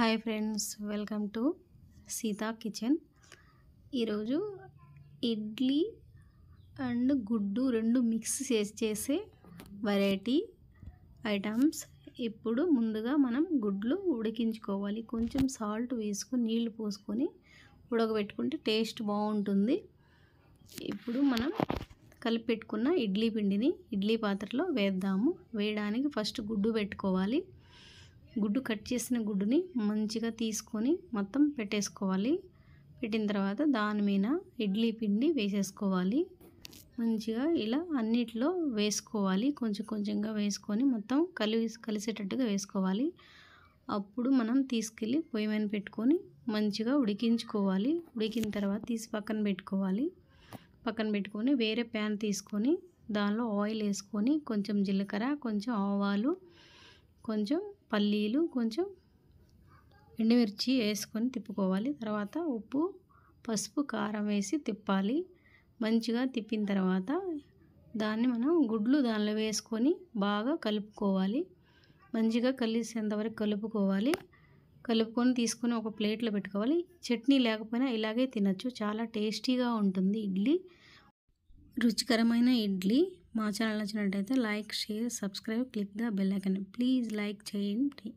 hi friends welcome to Seetha kitchen ఈరోజు idli and గుడ్డు రెండు మిక్స్ చేసి చేసే వెరైటీ ఐటమ్స్ ఇప్పుడు ముందుగా మనం గుడ్లు ఉడికించుకోవాలి కొంచెం సాల్ట్ వేసుకొని నీళ్లు పోసుకొని ఉడకబెట్టుకుంటే టేస్ట్ బాగుంటుంది ఇప్పుడు మనం కలిపి పెట్టుకున్న ఇడ్లీ పిండిని ఇడ్లీ పాత్రలో వేద్దాము వేయడానికి ఫస్ట్ గుడ్డు పెట్టుకోవాలి గుడ్డు కట్ చేసిన గుడ్డుని మంచిగా తీసుకొని మొత్తం పెట్టేసుకోవాలి పెట్టిన తర్వాత దాని మీద ఇడ్లీ పిండి వేసేసుకోవాలి మంచిగా ఇలా అన్నిట్లో వేసుకోవాలి కొంచెం కొంచెంగా వేసుకొని మొత్తం కలిసి కలిసేటట్టుగా వేసుకోవాలి అప్పుడు మనం తీసుకెళ్ళి పొయ్యి మీద పెట్టుకొని మంచిగా ఉడికించుకోవాలి ఉడికిన తర్వాత తీసి పక్కన పెట్టుకోవాలి పక్కన పెట్టుకొని వేరే ప్యాన్ తీసుకొని దానిలో ఆయిల్ వేసుకొని కొంచెం జీలకర్ర కొంచెం ఆవాలు కొంచెం పల్లీలు కొంచెం ఎండుమిర్చి వేసుకొని తిప్పుకోవాలి తర్వాత ఉప్పు పసుపు కారం వేసి తిప్పాలి మంచిగా తిప్పిన తర్వాత దాన్ని మనం గుడ్లు దానిలో వేసుకొని బాగా కలుపుకోవాలి మంచిగా కలిసేంతవరకు కలుపుకోవాలి కలుపుకొని తీసుకొని ఒక ప్లేట్లో పెట్టుకోవాలి చట్నీ లేకపోయినా ఇలాగే తినచ్చు చాలా టేస్టీగా ఉంటుంది ఇడ్లీ రుచికరమైన ఇడ్లీ మా ఛానల్ నచ్చినట్టయితే like share subscribe click the bell icon please like చేయండి